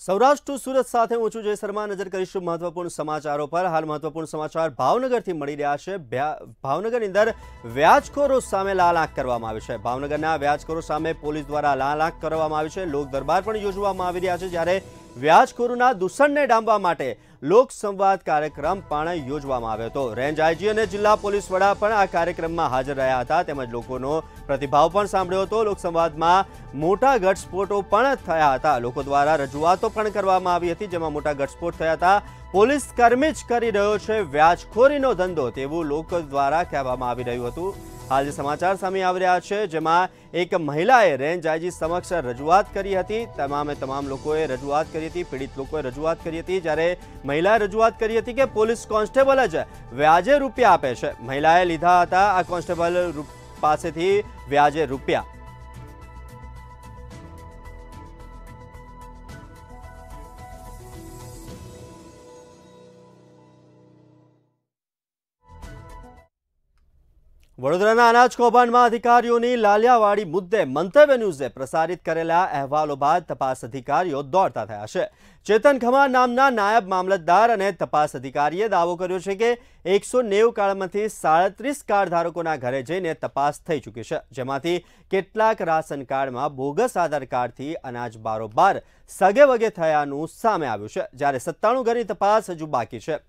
સૌરાષ્ટ્ર સુરત સાથે હું છું જય શર્મા નજર કરીશું મહત્વપૂર્ણ સમાચારો પર હાલ મહત્વપૂર્ણ સમાચાર ભાવનગરથી મળી રહ્યા છે ભાવનગરની અંદર વ્યાજખોરો સામે લાલ આંખ કરવામાં આવી છે ભાવનગરના વ્યાજખોરો સામે પોલીસ દ્વારા લાલ આંખ કરવામાં આવી છે લોક દરબાર પણ યોજવામાં આવી રહ્યા છે જ્યારે વ્યાજખોરોના દૂષણને ડામવા માટે લોકસંવાદ કાર્યક્રમ પણ યોજવામાં આવ્યો હતો રેન્જ આઈજી અને જિલ્લા પોલીસ વડા પણ આ કાર્યક્રમમાં હાજર રહ્યા હતા તેમજ લોકોનો પ્રતિભાવ પણ સાંભળ્યો હતો લોકસંવાદમાં મોટા ઘટસ્ફોટો પણ થયા હતા લોકો દ્વારા રજૂઆતો પણ કરવામાં આવી હતી જેમાં મોટા ઘટસ્ફોટ થયા હતા પોલીસ કર્મી જ કરી રહ્યો છે વ્યાજખોરીનો ધંધો તેવું લોકો દ્વારા કહેવામાં આવી રહ્યું હતું આજે સમાચાર સામે આવ રહ્યા છે જેમાં એક મહિલાએ રેન્જ આજી સમક્ષ રજૂઆત કરી હતી તમામે તમામ લોકોએ રજૂઆત કરી હતી પીડિત લોકોએ રજૂઆત કરી હતી જ્યારે મહિલાએ રજૂઆત કરી હતી કે પોલીસ કોન્સ્ટેબલ જ વ્યાજે રૂપિયા આપે છે મહિલાએ લીધા હતા આ કોન્સ્ટેબલ પાસેથી વ્યાજે રૂપિયા વડોદરાના અનાજ કૌભાંડમાં અધિકારીઓની લાલિયાવાડી મુદ્દે મંતવ્ય ન્યૂઝે પ્રસારિત કરેલા અહેવાલો બાદ તપાસ અધિકારીઓ દોડતા થયા છે ચેતન ખમા નામના નાયબ મામલતદાર અને તપાસ અધિકારીએ દાવો કર્યો છે કે એકસો નેવું કાળમાંથી સાડત્રીસ કાર્ડ ધારકોના ઘરે જઈને તપાસ થઈ ચૂકી છે જેમાંથી કેટલાક રાશન કાર્ડમાં બોગસ આધાર કાર્ડથી અનાજ બારોબાર સગે વગે થયાનું સામે આવ્યું છે જ્યારે સત્તાણું ઘરની તપાસ હજુ બાકી છે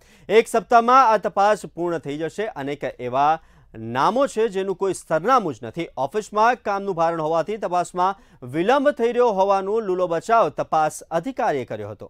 એક સપ્તાહમાં આ તપાસ પૂર્ણ થઈ જશે અનેક એવા નામો છે જેનું કોઈ સરનામું જ નથી ઓફિસમાં કામનું ભારણ હોવાથી તપાસમાં વિલંબ થઈ રહ્યો હોવાનું લૂલો બચાવ તપાસ અધિકારીએ કર્યો હતો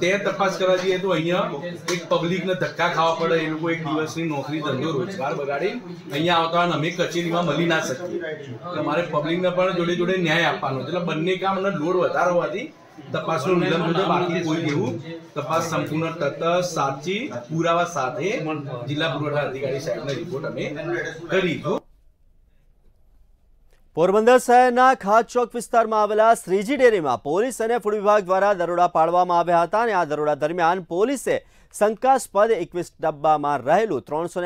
તે તપાસ કરવા જઈએ તો અહીંયા એક પબ્લિકને ધક્કા ખાવા પડે એ લોકો એક દિવસની નોકરી ધંધો રોજગાર બગાડી અહીંયા આવતા અમે કચેરીમાં મળી ના શકીએ એટલે મારે પબ્લિકને પણ જોડે જોડે ન્યાય આપવાનો એટલે બંને કામનો લોડ વધારવાથી તપાસનો નિલંબ થશે બાકી કોઈ એવું તપાસ સંપૂર્ણ તથ્ય સાચી પુરાવા સાથે જિલ્લા પુરવઠા અધિકારી સાહેબને રિપોર્ટ અમે કરીશું પોરબંદર શહેરના ખાત ચોક વિસ્તારમાં આવેલા શ્રીજી ડેરીમાં પોલીસ અને ફૂડ વિભાગ દ્વારા દરોડા પાડવામાં આવ્યા હતા અને આ દરોડા દરમિયાન પોલીસે શંકાસ્પદ એકવીસ ડબ્બામાં રહેલું ત્રણસો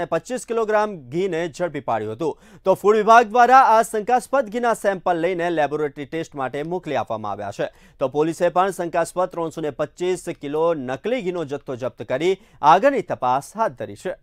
કિલોગ્રામ ઘીને ઝડપી પાડ્યું હતું તો ફૂડ વિભાગ દ્વારા આ શંકાસ્પદ ઘીના સેમ્પલ લઈને લેબોરેટરી ટેસ્ટ માટે મોકલી આપવામાં આવ્યા છે તો પોલીસે પણ શંકાસ્પદ ત્રણસો કિલો નકલી ઘીનો જથ્થો જપ્ત કરી આગળની તપાસ હાથ ધરી છે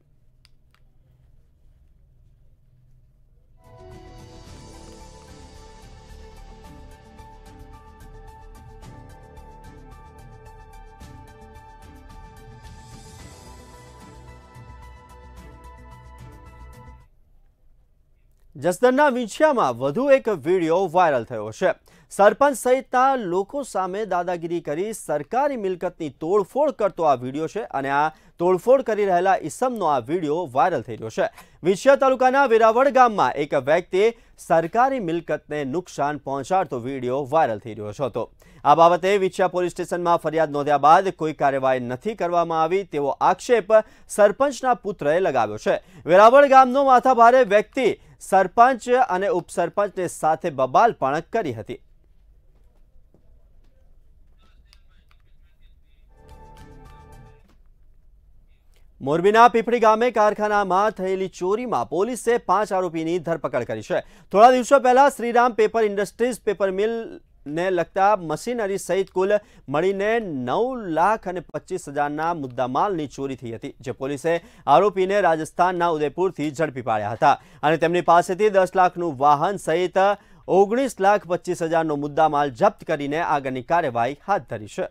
જસદણના વિંછિયામાં વધુ એક વિડીયો વાયરલ થયો છે સરપંચ સહિતના લોકો સામે દાદાગીરી કરી સરકારી મિલકતની તોડફોડ કરતો આ વિડીયો છે અને આ તોડફોડ કરી રહેલા ઇસમનો આ વિડીયો વાયરલ થઈ રહ્યો છે વિંછિયા તાલુકાના વેરાવળ ગામમાં એક વ્યક્તિએ સરકારી મિલકતને નુકસાન પહોંચાડતો વિડીયો વાયરલ થઈ રહ્યો હતો આ બાબતે વિંછિયા પોલીસ સ્ટેશનમાં ફરિયાદ નોંધ્યા બાદ કોઈ કાર્યવાહી નથી કરવામાં આવી તેવો આક્ષેપ સરપંચના પુત્રએ લગાવ્યો છે વેરાવળ ગામનો માથાભારે વ્યક્તિ સરપંચ અને ઉપસરપંચને સાથે બબાલ પણ કરી હતી મોરબીના પીપળી ગામે કારખાનામાં થયેલી ચોરીમાં પોલીસે પાંચ આરોપીની ધરપકડ કરી છે થોડા દિવસો પહેલા Shriram paper industries paper mill ને લગતા મશીનરી સહિત કુલ મળીને નવ લાખ અને પચીસ હજારના મુદ્દામાલની ચોરી થઈ હતી જે પોલીસે આરોપીને રાજસ્થાનના ઉદયપુરથી ઝડપી પાડ્યા હતા અને તેમની પાસેથી દસ લાખનું વાહન સહિત ઓગણીસ લાખ પચીસ હજારનો મુદ્દામાલ જપ્ત કરીને આગળની કાર્યવાહી હાથ ધરી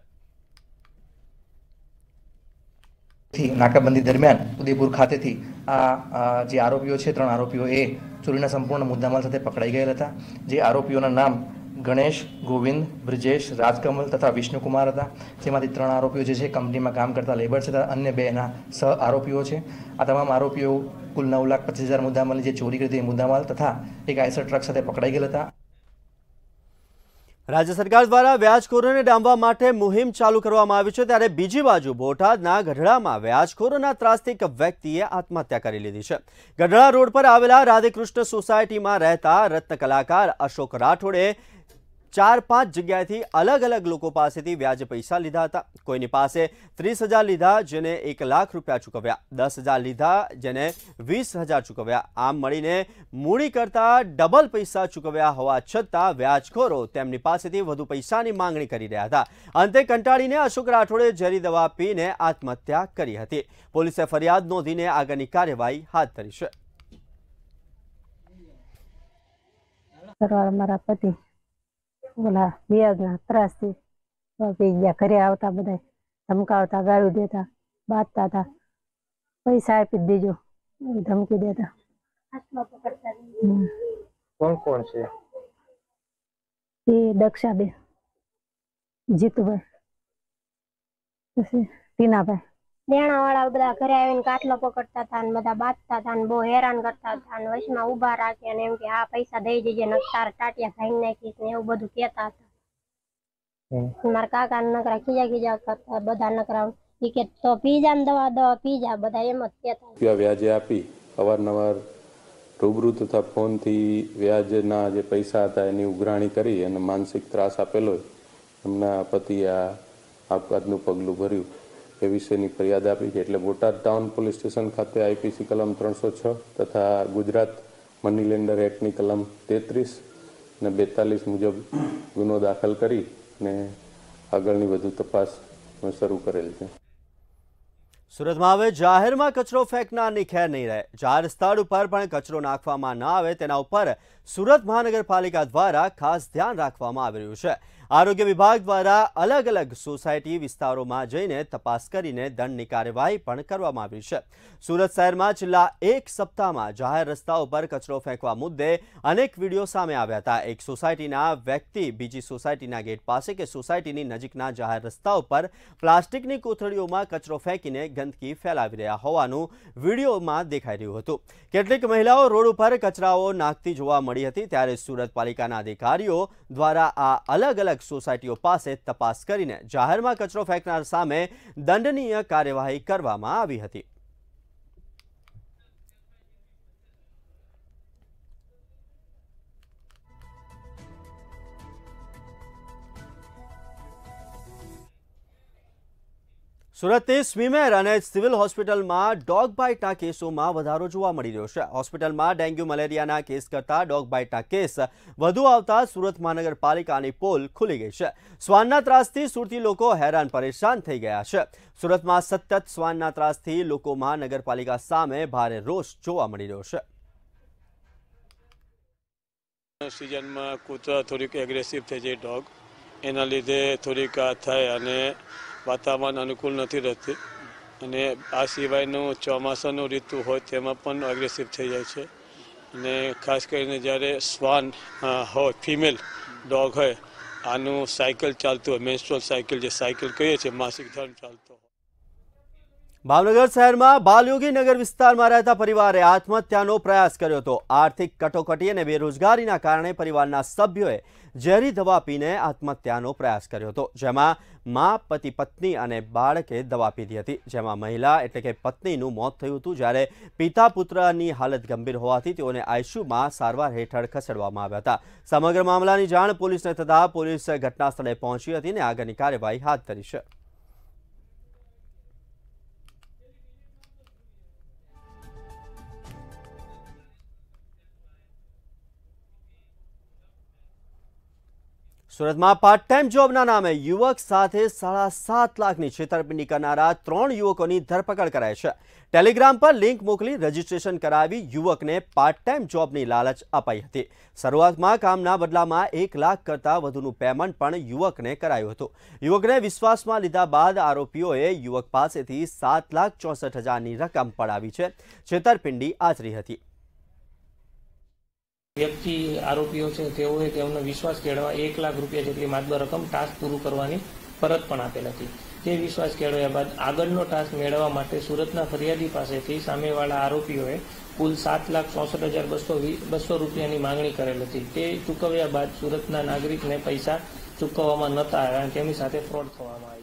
છે નાકાબંધી દરમિયાન ઉદયપુર ખાતેથી આ જે આરોપીઓ છે ત્રણ આરોપીઓ એ ચોરીના સંપૂર્ણ મુદ્દામાલ સાથે પકડાઈ ગયેલા હતા જે આરોપીઓના નામ ગણેશ ગોવિંદ બ્રિજેશ રાજકમલ તથા વિષ્ણુકુમાર હતા જેમાંથી ત્રણ આરોપીઓ જે છે કંપનીમાં કામ કરતા લેબર છે તથા અન્ય બે એના સહ આરોપીઓ છે આ તમામ આરોપીઓ કુલ નવ લાખ પચીસ હજાર મુદ્દામાલની જે ચોરી કરી હતી એ મુદ્દામાલ તથા એક આઈસર ટ્રક સાથે પકડાઈ ગયેલા હતા રાજ્ય સરકાર દ્વારા વ્યાજખોરોને ડામવા માટે મુહિમ ચાલુ કરવામાં આવી છે ત્યારે બીજી બાજુ બોટાદના ગઢડામાં વ્યાજખોરોના ત્રાસથી એક વ્યક્તિએ આત્મહત્યા કરી લીધી છે ગઢડા રોડ પર આવેલા રાધેકૃષ્ણ સોસાયટીમાં રહેતા રત્ન કલાકાર અશોક રાઠોડે ચાર પાંચ જગ્યાએથી અલગ અલગ લોકો પાસેથી વ્યાજે પૈસા લીધા હતા કોઈની પાસે ત્રીસ લીધા જેને એક લાખ રૂપિયા ચૂકવ્યા દસ લીધા જેને વીસ ચૂકવ્યા આમ મળીને મૂડી કરતાં ડબલ પૈસા ચૂકવ્યા હોવા છતાં વ્યાજખોરો તેમની પાસેથી વધુ પૈસાની માંગણી કરી રહ્યા હતા અંતે કંટાળીને અશોક રાઠોડે ઝેરી દવા પીને આત્મહત્યા કરી હતી પોલીસે ફરિયાદ નોંધીને આગળની કાર્યવાહી હાથ ધરી છે મારા પતિ ઓલા વ્યાજના ત્રાસથી પી ગયા ઘરે આવતા બધા ધમકાવતા ગાળું દેતા બાંધતા હતા પૈસા આપી દેજો ધમકી દેતા કોણ કોણ છે તે દક્ષાબેન જીતુભાઈ પછી ટીનાભાઈ દેણા વાળા બધા ઘરે આવીને કાટલો પકડતા હતા ને બધા બાંધતા હતા ને બહુ હેરાન કરતા હતા ને વચમાં ઉભા રાખી અને એમ કે આ પૈસા દઈ જજે ને તાર ટાટિયા ભાઈ નાખીશ ને એવું બધું કેતા હતા મારા કાકા નકરા ખીજા ખીજા કરતા બધા નકરા ઈ કે તો પીજા ને દવા દવા પીજા બધા એમ જ કહેતા રૂપિયા વ્યાજે આપી અવારનવાર રૂબરૂ તથા ફોનથી વ્યાજના જે પૈસા હતા એની ઉઘરાણી કરી અને માનસિક ત્રાસ આપેલો એમના પતિ આ આપઘાતનું પગલું ભર્યું એ વિશેની ફરિયાદ આપી છે એટલે બોટાદ ટાઉન પોલીસ સ્ટેશન ખાતે આઈપીસી કલમ ત્રણસો છ તથા ગુજરાત મની લેન્ડર એક્ટની કલમ તેત્રીસ અને બેતાલીસ મુજબ ગુનો દાખલ કરી અને આગળની વધુ તપાસ શરૂ કરેલ છે સુરતમાં હવે જાહેરમાં કચરો ફેંકનારની ખેર નહીં રહે જાહેર સ્થળ ઉપર પણ કચરો નાખવામાં ના આવે તેના ઉપર સુરત મહાનગરપાલિકા દ્વારા ખાસ ધ્યાન રાખવામાં આવી રહ્યું છે આરોગ્ય વિભાગ દ્વારા અલગ અલગ સોસાયટી વિસ્તારોમાં જઈને તપાસ કરીને દંડની કાર્યવાહી પણ કરવામાં આવી છે. સુરત શહેરમાં જિલ્લા એક સપ્તાહમાં જાહેર રસ્તાઓ પર કચરો ફેંકવા મુદ્દે અનેક વીડિયો સામે આવ્યા હતા. એક સોસાયટીના વ્યક્તિ બીજી સોસાયટીના ગેટ પાસે કે સોસાયટીની નજીકના જાહેર રસ્તાઓ પર પ્લાસ્ટિકની કોથળીઓમાં કચરો ફેંકીને ગંધકી ફેલાવી રહ્યા હોવાનો વીડિયોમાં દેખાઈ રહ્યો હતો. કેટલીક મહિલાઓ રોડ ઉપર કચરાઓ નાખતી જોવા મળી હતી ત્યારે સુરત પલીકાના અધિકારીઓ દ્વારા આ અલગ અલગ સંચાલક સોસાયટીઓ પાસે તપાસ કરીને જાહેરમાં કચરો ફેંકનાર સામે દંડનીય કાર્યવાહી કરવામાં આવી હતી સુરતની સ્વીમેર અને સિવિલ હોસ્પિટલમાં ડોગ બાઇટના કેસોમાં વધારો જોવા મળી રહ્યો છે હોસ્પિટલમાં ડેન્ગ્યુ મલેરિયાના કેસ કરતાં ડોગ બાઇટના કેસ વધુ આવતા સુરત મહાનગરપાલિકાની પોલ ખુલી ગઈ છે શ્વાનના ત્રાસથી સુરતી લોકો હેરાન પરેશાન થઈ ગયા છે સુરતમાં સતત શ્વાનના ત્રાસથી લોકોમાં નગરપાલિકા સામે ભારે રોષ જોવા મળી રહ્યો છે સિઝનમાં કૂતરા થોડીક એગ્રેસિવ થઈ જાય ડોગ એના લીધે થોડીક આ થાય અને વાતાવરણ અનુકૂળ નથી રહેતી અને આ સિવાયનું ચોમાસાનું ઋતુ હોય તેમાં પણ અગ્રેસિવ થઈ જાય છે અને ખાસ કરીને જ્યારે શ્વાન હોય ફિમેલ ડોગ હોય આનું સાયકલ ચાલતું હોય મેન્સ્ટ્રોલ સાયકલ જે સાયકલ કહીએ છીએ માસિક ધર્મ ચાલતો હોય ભાવનગર શહેરમાં બાલયોગી નગર વિસ્તારમાં રહેતા પરિવારે આત્મહત્યાનો પ્રયાસ કર્યો હતો આર્થિક કટોકટી અને બેરોજગારીના કારણે પરિવારના સભ્યોએ ઝેરી દવા પીને આત્મહત્યાનો પ્રયાસ કર્યો હતો જેમાં મા પતિ પત્ની અને બાળકે દવા પીધી હતી જેમાં મહિલા એટલે કે પત્નીનું મોત થયું હતું જ્યારે પિતા પુત્રની હાલત ગંભીર હોવાથી તેઓને આઈસીયુમાં સારવાર હેઠળ ખસેડવામાં આવ્યા હતા સમગ્ર મામલાની જાણ પોલીસને થતાં પોલીસ ઘટનાસ્થળે પહોંચી હતી અને આગળની કાર્યવાહી હાથ ધરી છે સુરતમાં પાર્ટ ટાઈમ જોબના નામે યુવક સાથે સાડા સાત લાખની છેતરપિંડી કરનારા ત્રણ યુવકોની ધરપકડ કરાઈ છે ટેલિગ્રામ પર લિંક મોકલી રજીસ્ટ્રેશન કરાવી યુવકને પાર્ટ ટાઈમ જોબની લાલચ અપાઈ હતી શરૂઆતમાં કામના બદલામાં એક લાખ કરતાં વધુનું પેમેન્ટ પણ યુવકને કરાયું હતું યુવકને વિશ્વાસમાં લીધા બાદ આરોપીઓએ યુવક પાસેથી સાત લાખ ચોસઠ હજારની રકમ પડાવી છે છેતરપિંડી આચરી હતી વ્યક્તિ આરોપીઓ છે તેઓએ તેમનો વિશ્વાસ કેળવા એક લાખ રૂપિયા જેટલી માતબર રકમ ટાસ્ક પૂરું કરવાની પરત પણ આપેલ હતી તે વિશ્વાસ કેળવ્યા બાદ આગળનો ટાસ્ક મેળવવા માટે સુરતના ફરિયાદી પાસેથી સામેવાળા આરોપીઓએ કુલ સાત લાખ ચોસઠ હજાર બસો બસો રૂપિયાની માંગણી કરેલ હતી તે ચૂકવ્યા બાદ સુરતના નાગરિકને પૈસા ચૂકવવામાં નહોતા આવ્યા તેમની સાથે ફ્રોડ થવામાં આવ્યો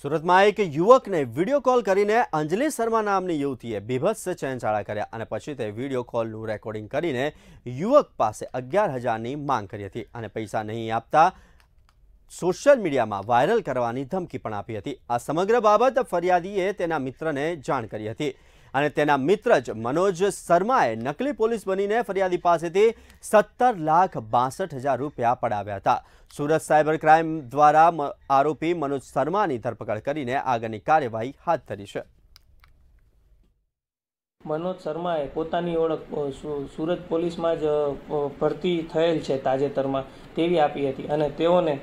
સુરતમાં એક યુવકને વિડીયો કોલ કરીને અંજલિ શર્મા નામની યુવતીએ બીભત્સ ચયનશાળા કર્યા અને પછી તે વિડીયો કોલનું રેકોર્ડિંગ કરીને યુવક પાસે અગિયાર હજારની માંગ કરી હતી અને પૈસા નહીં આપતા સોશિયલ મીડિયામાં વાયરલ કરવાની ધમકી પણ આપી હતી આ સમગ્ર બાબત ફરિયાદીએ તેના મિત્રને જાણ કરી હતી અને તેના મિત્ર જ મનોજ શર્માએ નકલી પોલીસ બનીને ફરિયાદી પાસેથી સત્તર લાખ બાસઠ હજાર રૂપિયા પડાવ્યા હતા સુરત સાયબર ક્રાઇમ દ્વારા આરોપી મનોજ શર્માની ધરપકડ કરીને આગળની કાર્યવાહી હાથ ધરી છે મનોજ શર્માએ પોતાની ઓળખ સુરત પોલીસમાં જ ભરતી થયેલ છે તાજેતરમાં તેવી આપી હતી અને તેઓને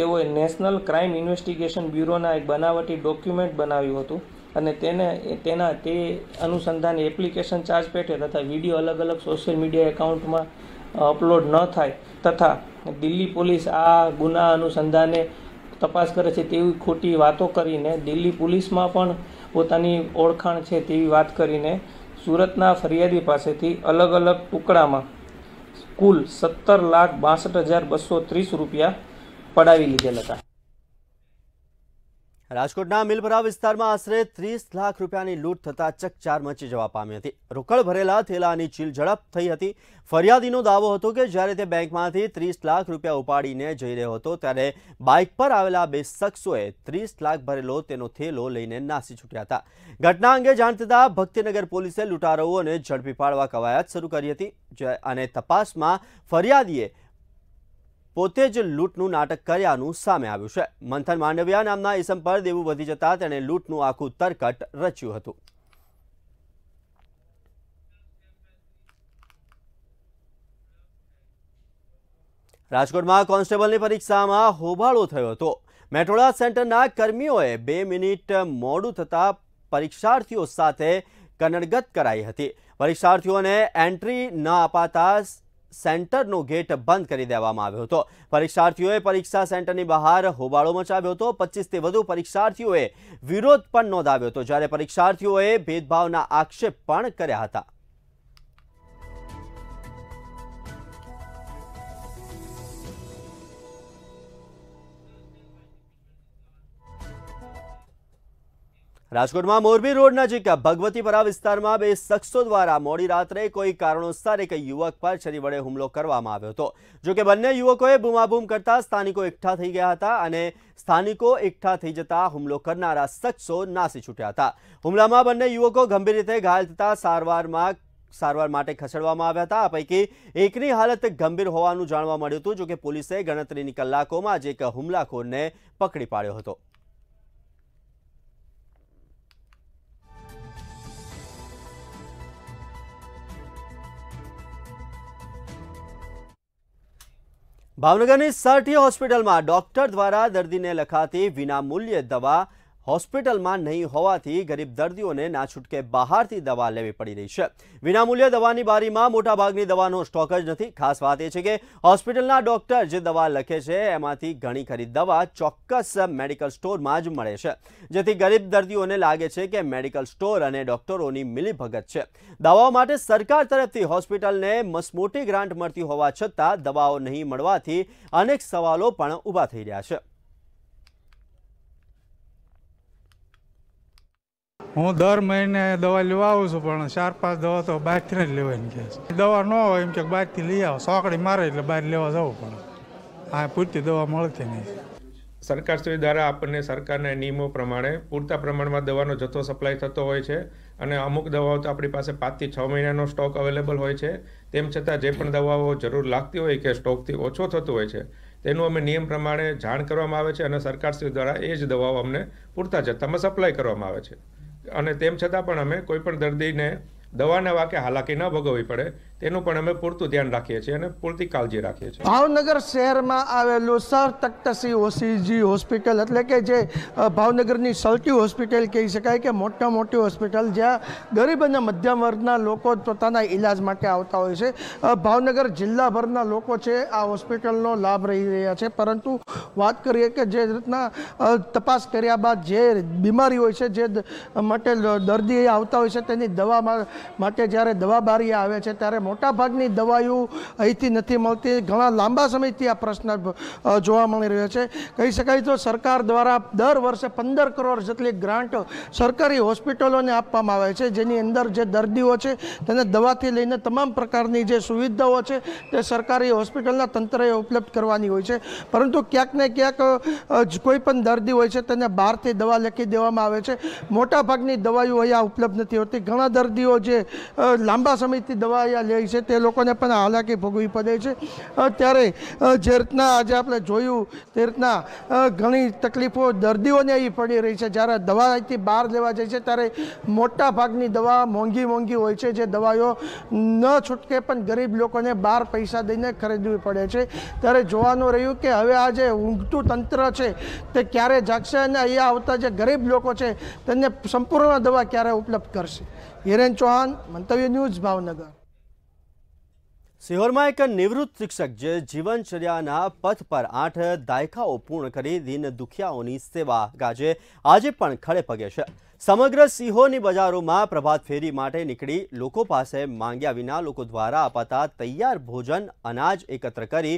તેઓએ નેશનલ ક્રાઇમ ઇન્વેસ્ટિગેશન બ્યુરોના એક બનાવટી ડોક્યુમેન્ટ બનાવ્યું હતું અને તેને તેના તે અનુસંધાન એપ્લિકેશન ચાર્જ પેઠે તથા વિડીયો અલગ અલગ સોશિયલ મીડિયા એકાઉન્ટમાં અપલોડ ન થાય તથા દિલ્હી પોલીસ આ ગુના અનુસંધાને તપાસ કરે છે તેવી ખોટી વાતો કરીને દિલ્હી પોલીસમાં પણ પોતાની ઓળખાણ છે તેવી વાત કરીને સુરતના ફરિયાદી પાસેથી અલગ અલગ ટુકડામાં કુલ સત્તર લાખ બાસઠ હજાર બસો ત્રીસ રૂપિયા પડાવી લીધેલ હતા રાજકોટના મિલભરા વિસ્તારમાં આશરે ત્રીસ લાખ રૂપિયાની લૂંટ થતાં ચકચાર મચી જવા પામી હતી રોકડ ભરેલા થેલાની ચીલ ઝડપ થઈ હતી ફરિયાદીનો દાવો હતો કે જ્યારે તે બેંકમાંથી ત્રીસ લાખ રૂપિયા ઉપાડીને જઈ રહ્યો હતો ત્યારે બાઇક પર આવેલા બે શખ્સોએ ત્રીસ લાખ ભરેલો તેનો થેલો લઈને નાસી છૂટ્યા હતા ઘટના અંગે જાણ થતાં ભક્તિનગર પોલીસે લૂંટારોઓને ઝડપી પાડવા કવાયત શરૂ કરી હતી અને તપાસમાં ફરિયાદીએ પોતે જ લૂંટનું નાટક કર્યાનું સામે આવ્યું છે મંથન માંડવિયા નામના ઇસમ પર દેવું વધી જતા તેણે લૂંટનું આખું તરકટ રચ્યું હતું રાજકોટમાં કોન્સ્ટેબલની પરીક્ષામાં હોબાળો થયો હતો મેટ્રોડા સેન્ટરના કર્મીઓએ બે મિનિટ મોડું થતાં પરીક્ષાર્થીઓ સાથે કનડગત કરાઈ હતી પરીક્ષાર્થીઓને એન્ટ્રી ન અપાતા સેન્ટરનો ગેટ બંધ કરી દેવામાં આવ્યો હતો પરીક્ષાર્થીઓએ પરીક્ષા સેન્ટરની બહાર હોબાળો મચાવ્યો હતો પચીસથી વધુ પરીક્ષાર્થીઓએ વિરોધ પણ નોંધાવ્યો હતો જ્યારે પરીક્ષાર્થીઓએ ભેદભાવના આક્ષેપ પણ કર્યા હતા રાજકોટમાં મોરબી રોડ નજીક ભગવતીપરા વિસ્તારમાં બે શખ્સો દ્વારા મોડી રાત્રે કોઈ કારણોસર એક યુવક પર છરી વડે હુમલો કરવામાં આવ્યો હતો જો કે બંને યુવકોએ બૂમાબૂમ કરતા સ્થાનિકો એકઠા થઈ ગયા હતા અને સ્થાનિકો એકઠા થઈ જતા હુમલો કરનારા શખ્સો નાસી છૂટ્યા હતા હુમલામાં બંને યુવકો ગંભીર રીતે ઘાયલ થતા સારવારમાં સારવાર માટે ખસેડવામાં આવ્યા હતા આ પૈકી એકની હાલત ગંભીર હોવાનું જાણવા મળ્યું હતું જો કે પોલીસે ગણતરીની કલાકોમાં જ એક હુમલાખોરને પકડી પાડ્યો હતો ભાવનગરની સાઠી હોસ્પિટલમાં ડોક્ટર દ્વારા દર્દીને લખાતી વિનામૂલ્ય દવા હોસ્પિટલમાં નહીં હોવાથી ગરીબ દર્દીઓને ના છૂટકે બહારથી દવા લેવી પડી રહી છે વિનામૂલ્ય દવાની બારીમાં મોટાભાગની દવાનો સ્ટોક જ નથી ખાસ વાત એ છે કે હોસ્પિટલના ડોક્ટર જે દવા લખે છે એમાંથી ઘણી ખરી દવા ચોક્કસ મેડિકલ સ્ટોરમાં જ મળે છે જેથી ગરીબ દર્દીઓને લાગે છે કે મેડિકલ સ્ટોર અને ડોક્ટરોની મિલીભગત છે દવાઓ માટે સરકાર તરફથી હોસ્પિટલને મસમોટી ગ્રાન્ટ મળતી હોવા છતાં દવાઓ નહીં મળવાથી અનેક સવાલો પણ ઊભા થઈ રહ્યા છે હું દર મહિને દવા લેવા આવું છું પણ ચાર પાંચ દવા તો બહારથી જ લેવાની કહે દવા ન હોય એમ કે બહારથી લઈ આવો સોકડી મારે એટલે બહાર લેવા જવું પણ આ પૂરતી દવા મળતી નહીં સરકારશ્રી દ્વારા આપણને સરકારના નિયમો પ્રમાણે પૂરતા પ્રમાણમાં દવાનો જથ્થો સપ્લાય થતો હોય છે અને અમુક દવાઓ તો આપણી પાસે પાંચથી છ મહિનાનો સ્ટોક અવેલેબલ હોય છે તેમ છતાં જે પણ દવાઓ જરૂર લાગતી હોય કે સ્ટોકથી ઓછો થતો હોય છે તેનું અમે નિયમ પ્રમાણે જાણ કરવામાં આવે છે અને સરકારશ્રી દ્વારા એ જ દવાઓ અમને પૂરતા જથ્થામાં સપ્લાય કરવામાં આવે છે અને તેમ છતાં પણ અમે કોઈ પણ દર્દીને દવાના વાકે હાલાકી ન ભોગવવી પડે તેનું પણ અમે પૂરતું ધ્યાન રાખીએ છીએ અને પૂરતી કાળજી રાખીએ છીએ ભાવનગર શહેરમાં આવેલું સર તખ્તસિંહ ઓસીજી હોસ્પિટલ એટલે કે જે ભાવનગરની સૌથી હોસ્પિટલ કહી શકાય કે મોટા મોટી હોસ્પિટલ જ્યાં ગરીબ અને મધ્યમ વર્ગના લોકો પોતાના ઈલાજ માટે આવતા હોય છે ભાવનગર જિલ્લાભરના લોકો છે આ હોસ્પિટલનો લાભ રહી રહ્યા છે પરંતુ વાત કરીએ કે જે રીતના તપાસ કર્યા બાદ જે બીમારી હોય છે જે માટે દર્દી આવતા હોય છે તેની દવા માટે જ્યારે દવા બારી આવે છે ત્યારે મોટાભાગની દવાઓ અહીંથી નથી મળતી ઘણા લાંબા સમયથી આ પ્રશ્ન જોવા મળી રહ્યો છે કહી શકાય તો સરકાર દ્વારા દર વર્ષે પંદર કરોડ જેટલી ગ્રાન્ટ સરકારી હોસ્પિટલોને આપવામાં આવે છે જેની અંદર જે દર્દીઓ છે તેને દવાથી લઈને તમામ પ્રકારની જે સુવિધાઓ છે તે સરકારી હોસ્પિટલના તંત્રએ ઉપલબ્ધ કરવાની હોય છે પરંતુ ક્યાંક ને ક્યાંક કોઈ પણ દર્દી હોય છે તેને બહારથી દવા લખી દેવામાં આવે છે મોટાભાગની દવાઓ અહીંયા ઉપલબ્ધ નથી હોતી ઘણા દર્દીઓ જે લાંબા સમયથી દવા અહીંયા રહી છે તે લોકોને પણ હાલાકી ભોગવી પડે છે ત્યારે જે રીતના આજે આપણે જોયું તે રીતના ઘણી તકલીફો દર્દીઓને એ પડી રહી છે જ્યારે દવાથી બહાર લેવા જાય છે ત્યારે મોટા ભાગની દવા મોંઘી મોંઘી હોય છે જે દવાઓ ન છૂટકે પણ ગરીબ લોકોને બહાર પૈસા દઈને ખરીદવી પડે છે ત્યારે જોવાનું રહ્યું કે હવે આ જે ઊંઘતું તંત્ર છે તે ક્યારે જાગશે અને અહીંયા આવતા જે ગરીબ લોકો છે તેમને સંપૂર્ણ દવા ક્યારે ઉપલબ્ધ કરશે હિરેન ચૌહાણ મંતવ્ય ન્યૂઝ ભાવનગર સિહોરમાં એક નિવૃત્ત શિક્ષક જે જીવનચર્યાના પથ પર આઠ દાયકાઓ પૂર્ણ કરી દિન દુખિયાઓની સેવા ગાજે આજે પણ ખડે પગે છે સમગ્ર સિહોરની બજારોમાં પ્રભાત ફેરી માટે નીકળી લોકો પાસે માંગ્યા વિના લોકો દ્વારા અપાતા તૈયાર ભોજન અનાજ એકત્ર કરી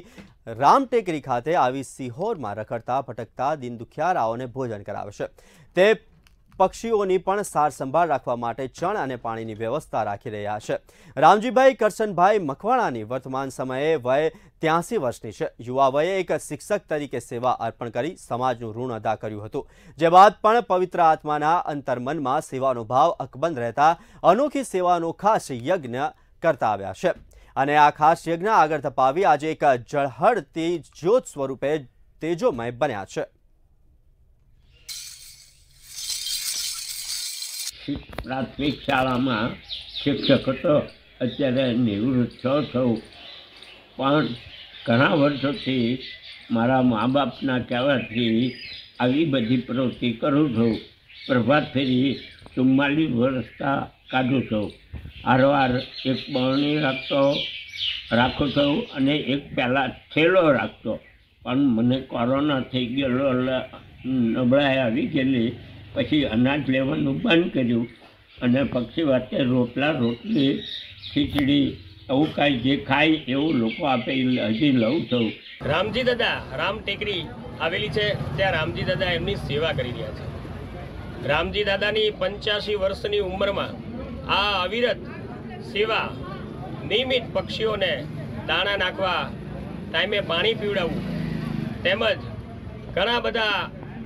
રામટેકરી ખાતે આવી સિહોરમાં રખડતા ભટકતા દિન દુખિયારાઓને ભોજન કરાવશે તે પક્ષીઓની પણ સાર સંભાળ રાખવા માટે ચણ અને પાણીની વ્યવસ્થા રાખી રહ્યા છે રામજીભાઈ કરશનભાઈ મખવાણાની વર્તમાન સમયે વય ત્યાસી વર્ષની છે યુવા વયે એક શિક્ષક તરીકે સેવા અર્પણ કરી સમાજનું ઋણ અદા કર્યું હતું જે બાદ પણ પવિત્ર આત્માના અંતર્મનમાં સેવાનો ભાવ અકબંધ રહેતા અનોખી સેવાનો ખાસ યજ્ઞ કરતા આવ્યા છે અને આ ખાસ યજ્ઞ આગળ ધપાવી આજે એક ઝળહળતી જ્યોત સ્વરૂપે તેજોમય બન્યા છે પ્રાથમિક શાળામાં શિક્ષક હતો અત્યારે નિવૃત્ત થઉં પણ ઘણા વર્ષોથી મારા મા બાપના કહેવાથી આવી બધી પ્રવૃત્તિ કરું છું પ્રભાત ફેરી ચુમ્માલીસ વર્ષતા કાઢું છું હારવાર એક બરણી રાખતો રાખું છું અને એક પહેલાં થેલો રાખતો પણ મને કોરોના થઈ ગયેલો એટલે નબળાઈ આવી ગયેલી પછી અનાજ લેવાનું બંધ કર્યું અને પક્ષી વાતે રોટલા રોટલી ખીચડી એવું કાંઈ જે ખાય એવું લોકો આપે હજી લઉં છું રામજી દાદા રામ ટેકરી આવેલી છે ત્યાં રામજી દાદા એમની સેવા કરી રહ્યા છે રામજી દાદાની પંચ્યાસી વર્ષની ઉંમરમાં આ અવિરત સેવા નિયમિત પક્ષીઓને દાણા નાખવા ટાઈમે પાણી પીવડાવવું તેમજ ઘણા બધા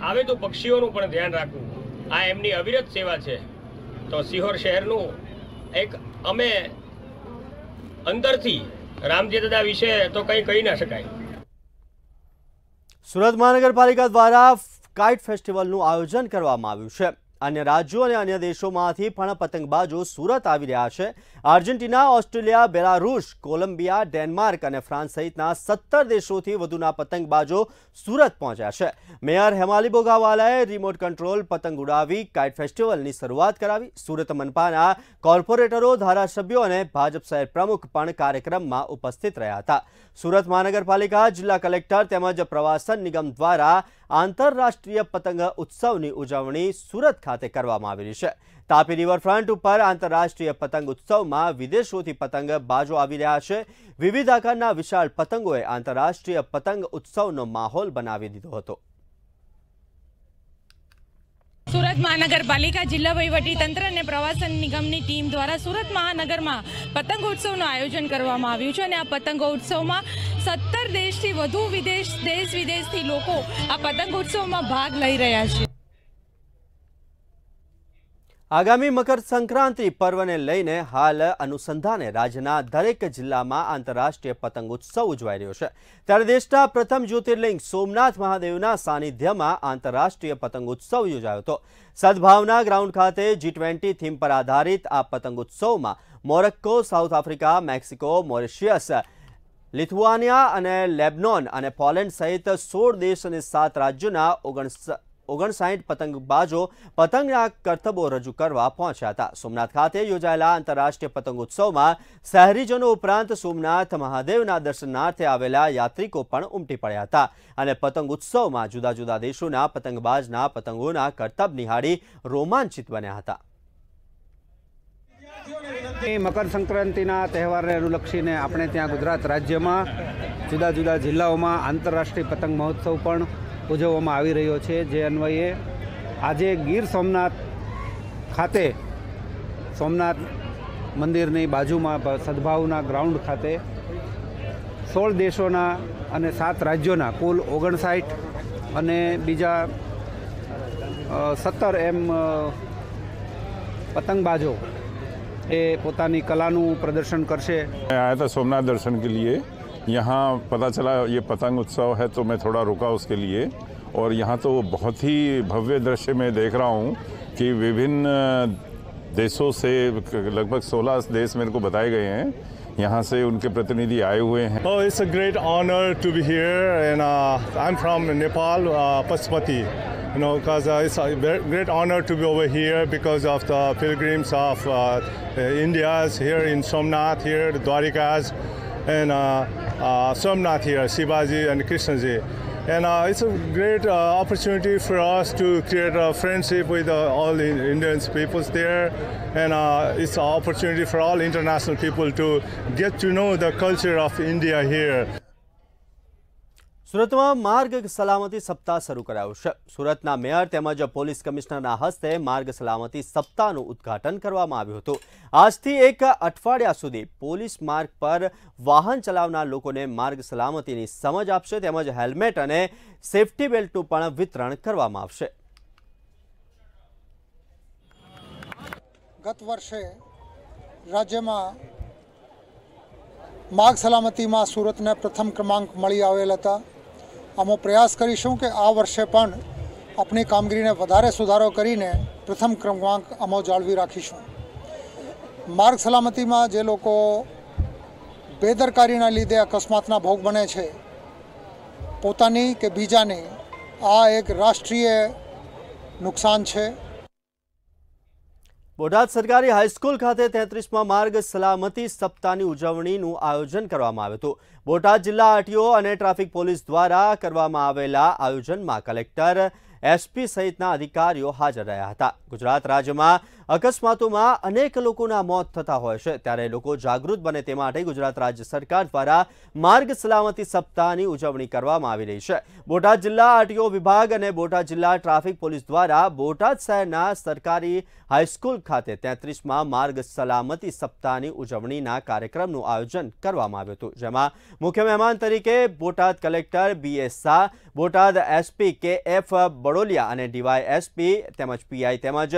આવે તો પક્ષીઓનું પણ ધ્યાન રાખવું આ એમની અવિરત સેવા છે તો સિહોર શહેરનું એક અમે અંદરથી રામજી દાદા વિશે તો કંઈ કહી ના શકાય સુરત મહાનગરપાલિકા દ્વારા કાઇટ ફેસ્ટિવલનું આયોજન કરવામાં આવ્યું છે અન્ય રાજ્યો અને અન્ય દેશોમાંથી પણ પતંગબાજો સુરત આવી રહ્યા છે Argentina Australia Belarus Colombia Denmark અને ફ્રાન્સ સહિતના સત્તર દેશોથી વધુના પતંગબાજો સુરત પહોંચ્યા છે મેયર હેમાલી બોગાવાલાએ રિમોટ કંટ્રોલ પતંગ ઉડાવી કાઇટ ફેસ્ટિવલની શરૂઆત કરાવી સુરત મનપાના કોર્પોરેટરો ધારાસભ્યો અને ભાજપ શહેર પ્રમુખ પણ કાર્યક્રમમાં ઉપસ્થિત રહ્યા હતા સુરત મહાનગરપાલિકા જિલ્લા કલેક્ટર તેમજ પ્રવાસન નિગમ દ્વારા આંતરરાષ્ટ્રીય પતંગ ઉત્સવની ઉજવણી સુરત ખાતે કરવામાં આવી રહી છે તાપી રિવરફ્રન્ટ ઉપર આંતરરાષ્ટ્રીય પતંગ ઉત્સવમાં વિદેશોથી પતંગ બાજો આવી રહ્યા છે વિવિધ આકારના વિશાળ પતંગોએ આંતરરાષ્ટ્રીય પતંગ ઉત્સવનો માહોલ બનાવી દીધો હતો સુરત મહાનગરપાલિકા જિલ્લા તંત્ર અને પ્રવાસન નિગમની ટીમ દ્વારા સુરત મહાનગરમાં પતંગોત્સવનું આયોજન કરવામાં આવ્યું છે અને આ પતંગોત્સવમાં સત્તર દેશથી વધુ વિદેશ દેશ વિદેશથી લોકો આ પતંગોત્સવમાં ભાગ લઈ રહ્યા છે આગામી મકર સંક્રાંતિ પર્વને લઈને હાલ અનુસંધાને રાજ્યના દરેક જિલ્લામાં આંતરરાષ્ટ્રીય પતંગ ઉત્સવ ઉજવાઈ રહ્યો છે ત્યારે દેશના પ્રથમ જ્યોતિર્લિંગ સોમનાથ મહાદેવના સાનિધ્યમાં આંતરરાષ્ટ્રીય પતંગ ઉત્સવ યોજાયો હતો સદભાવના ગ્રાઉન્ડ ખાતે જી ટ્વેન્ટી થીમ પર આધારિત આ પતંગ ઉત્સવમાં Morocco South Africa Mexico Mauritius Lithuania અને લેબનોન અને પોલેન્ડ સહિત સોળ દેશ અને સાત રાજ્યોના ઓગણ ઓગણસાઠ પતંગબાજો પતંગના કરતબો રજૂ કરવા પહોંચ્યા હતા સોમનાથ ખાતે યોજાયેલા આંતરરાષ્ટ્રીય પતંગોત્સવમાં શહેરીજનો ઉપરાંત સોમનાથ મહાદેવના દર્શનાર્થે આવેલા યાત્રિકો પણ ઉમટી પડ્યા હતા અને પતંગ ઉત્સવમાં જુદા જુદા દેશોના પતંગબાજના પતંગોના કરતબ નિહાળી રોમાંચિત બન્યા હતા મકર સંક્રાંતિના તહેવારને અનુલક્ષીને આપણે ત્યાં ગુજરાત રાજ્યમાં જુદા જુદા જિલ્લાઓમાં આંતરરાષ્ટ્રીય પતંગ મહોત્સવ પણ ઉજવવામાં આવી રહ્યો છે જે અન્વયે આજે ગીર સોમનાથ ખાતે સોમનાથ મંદિરની બાજુમાં સદભાવના ગ્રાઉન્ડ ખાતે સોળ દેશોના અને સાત રાજ્યોના કુલ ઓગણસાઠ અને બીજા સત્તર એમ પતંગબાજો એ પોતાની કલાનું પ્રદર્શન કરશે આયા હતા સોમનાથ દર્શન કે લીએ यहाँ पता चला ये पतंग उत्सव है तो मैं थोड़ा रुका उसके लिए और यहाँ तो बहुत ही भव्य दृश्य में देख रहा हूँ कि विभिन्न देशों से लगभग 16 देश मेरे को बताए गए हैं यहाँ से उनके प्रतिनिधि आए हुए हैं oh, it's a great honor to be here and uh, I'm from Nepal, uh, Pashupati. You know, because uh, it's a great honor to be over here because of the pilgrims of uh, India's here in Somnath, here the Dwarikas. and uh, uh, Somnath here, Sibaji, and Krishnaji. And uh, it's a great opportunity for us to create a friendship with all the Indian peoples there. And it's an opportunity for all international people to get to know the culture of India here. સુરતમાં માર્ગ સલામતી સપ્તાહ શરૂ કરાયો છે સુરતના mayor તેમજ police કમિશનરના હસ્તે માર્ગ સલામતી સપ્તાહનું ઉદ્ઘાટન કરવામાં આવ્યું હતું આજથી એક અઠવાડિયા સુધી પોલીસ માર્ગ પર વાહન ચલાવનાર લોકોને માર્ગ સલામતીની સમજ આપશે તેમજ હેલ્મેટ અને સેફટી બેલ્ટનું પણ વિતરણ કરવામાં આવશે ગત વર્ષે રાજ્યમાં માર્ગ સલામતીમાં સુરતને પ્રથમ ક્રમાંક મળી આવેલ હતા અમે પ્રયાસ કરીશું કે આ વર્ષે પણ આપણી કામગીરીને વધારે સુધારો કરીને પ્રથમ ક્રમાંક અમે જાળવી રાખીશું માર્ગ સલામતીમાં જે લોકો બેદરકારીના લીધે અકસ્માતના ભોગ બને છે પોતાની કે બીજાની આ એક રાષ્ટ્રીય નુકસાન છે બોટાદ સરકારી હાઈસ્કૂલ ખાતે તેત્રીસમાં માર્ગ સલામતી સપ્તાહની ઉજવણીનું આયોજન કરવામાં આવ્યું હતું બોટાદ જિલ્લા આરટીઓ અને ટ્રાફિક પોલીસ દ્વારા કરવામાં આવેલા આયોજનમાં કલેક્ટર એસપી સહિતના અધિકારીઓ હાજર રહ્યા હતા ગુજરાત રાજ્યમાં અકસ્માતોમાં અનેક લોકોના મોત થતા હોય છે ત્યારે લોકો જાગૃત બને તે માટે ગુજરાત રાજ્ય સરકાર દ્વારા માર્ગ સલામતી સપ્તાહની ઉજવણી કરવામાં આવી રહી છે બોટાદ જિલ્લા આરટીઓ વિભાગ અને બોટાદ જિલ્લા ટ્રાફિક પોલીસ દ્વારા બોટાદ શહેરના સરકારી હાઈસ્કૂલ ખાતે તેત્રીસમાં માર્ગ સલામતી સપ્તાહની ઉજવણીના કાર્યક્રમનું આયોજન કરવામાં આવ્યું હતું જેમાં મુખ્ય મહેમાન તરીકે Botad collector B S Shah Botad SP K F Balolia અને ડીવાયએસપી તેમજ પીઆઈ તેમજ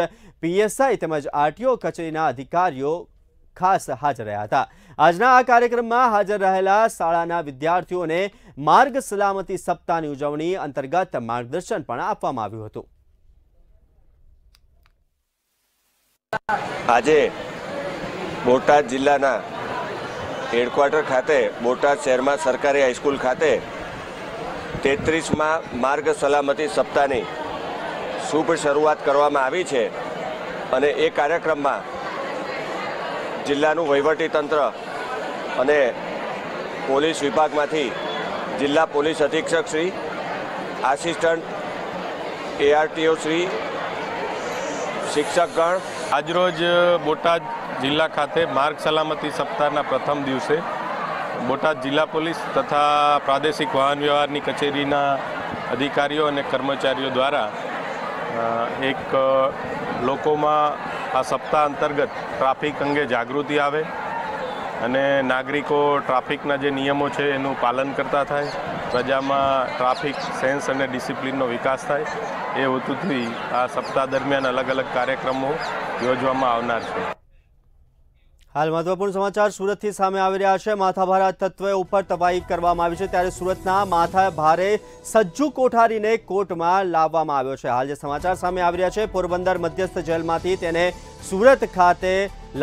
પીએસઆઈ તેમજ આરટીઓ કચેરીના અધિકારીઓ ખાસ હાજર રહ્યા હતા આજના આ કાર્યક્રમમાં હાજર રહેલા શાળાના વિદ્યાર્થીઓને માર્ગ સલામતી સપ્તાહની ઉજવણી અંતર્ગત માર્ગદર્શન પણ આપવામાં આવ્યું હતું આજે બોટાદ જિલ્લાના હેડક્વાર્ટર ખાતે બોટાદ શહેરમાં સરકારી હાઈસ્કૂલ ખાતે તેત્રીસમાં માર્ગ સલામતી સપ્તાહની શુભ શરૂઆત કરવામાં આવી છે અને એ કાર્યક્રમમાં જિલ્લાનું વહીવટીતંત્ર અને પોલીસ વિભાગમાંથી જિલ્લા પોલીસ અધિક્ષક શ્રી આસિસ્ટન્ટ એઆરટીઓ શ્રી શિક્ષકગણ આજરોજ બોટાદ જિલ્લા ખાતે માર્ગ સલામતી સપ્તાહના પ્રથમ દિવસે બોટાદ જિલ્લા પોલીસ તથા પ્રાદેશિક વાહન વ્યવહારની કચેરીના અધિકારીઓ અને કર્મચારીઓ દ્વારા એક લોકોમાં આ સપ્તાહ અંતર્ગત ટ્રાફિક અંગે જાગૃતિ આવે અને નાગરિકો ટ્રાફિકના જે નિયમો છે એનું પાલન કરતા થાય પ્રજામાં ટ્રાફિક સેન્સ અને ડિસિપ્લિનનો વિકાસ થાય એ હેતુથી આ સપ્તાહ દરમિયાન અલગ અલગ કાર્યક્રમો યોજવામાં આવનાર છે હાલ મહત્વપૂર્ણ સમાચાર સુરતથી સામે આવી રહ્યા છે માથાભારા તત્વ ઉપર તબાહી કરવામાં આવી છે ત્યારે સુરતના માથા ભારે સજ્જુ કોઠારીને કોર્ટમાં લાવવામાં આવ્યો છે હાલ જે સમાચાર સામે આવી રહ્યા છે પોરબંદર મધ્યસ્થ જેલમાંથી તેને સુરત ખાતે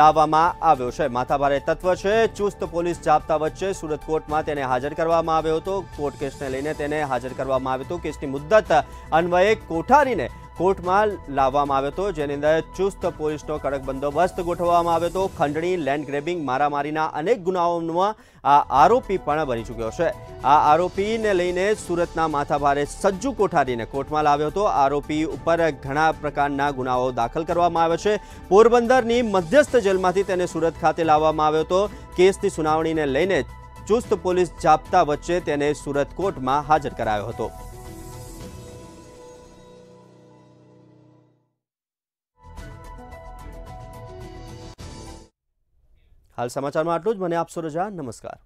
લાવવામાં આવ્યો છે માથાભારે તત્વ છે ચુસ્ત પોલીસ જાપતા વચ્ચે સુરત કોર્ટમાં તેને હાજર કરવામાં આવ્યો હતો કોર્ટ કેસને લઈને તેને હાજર કરવામાં આવ્યો હતો કેસની મુદ્દત અન્વયે કોઠારીને કોર્ટમાં લાવવામાં આવ્યો હતો જેની અંદર ચુસ્ત પોલીસનો કડક બંદોબસ્ત ગોઠવવામાં આવ્યો હતો ખંડણી લેન્ડ ગ્રેબિંગ મારામારીના અનેક ગુનાઓમાં આ આરોપી પણ બની ચૂક્યો છે આ આરોપીને લઈને સુરતના માથાભારે સજ્જુ કોઠારીને કોર્ટમાં લાવ્યો હતો આરોપી ઉપર ઘણા પ્રકારના ગુનાઓ દાખલ કરવામાં આવ્યો છે પોરબંદરની મધ્યસ્થ જેલમાંથી તેને સુરત ખાતે લાવવામાં આવ્યો હતો કેસની સુનાવણીને લઈને ચુસ્ત પોલીસ જાપ્તા વચ્ચે તેને સુરત કોર્ટમાં હાજર કરાયો હતો હાલ સમાચારમાં આટલું જ મને આપશો રજા નમસ્કાર